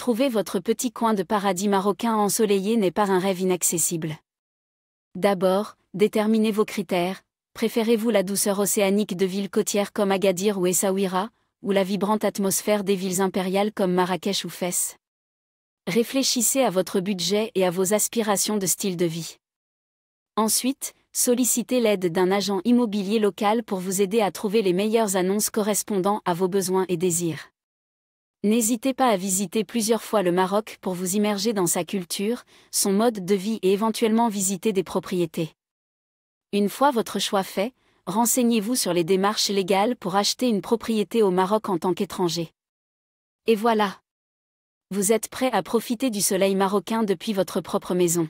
Trouver votre petit coin de paradis marocain ensoleillé n'est pas un rêve inaccessible. D'abord, déterminez vos critères. Préférez-vous la douceur océanique de villes côtières comme Agadir ou Essaouira, ou la vibrante atmosphère des villes impériales comme Marrakech ou Fès Réfléchissez à votre budget et à vos aspirations de style de vie. Ensuite, sollicitez l'aide d'un agent immobilier local pour vous aider à trouver les meilleures annonces correspondant à vos besoins et désirs. N'hésitez pas à visiter plusieurs fois le Maroc pour vous immerger dans sa culture, son mode de vie et éventuellement visiter des propriétés. Une fois votre choix fait, renseignez-vous sur les démarches légales pour acheter une propriété au Maroc en tant qu'étranger. Et voilà. Vous êtes prêt à profiter du soleil marocain depuis votre propre maison.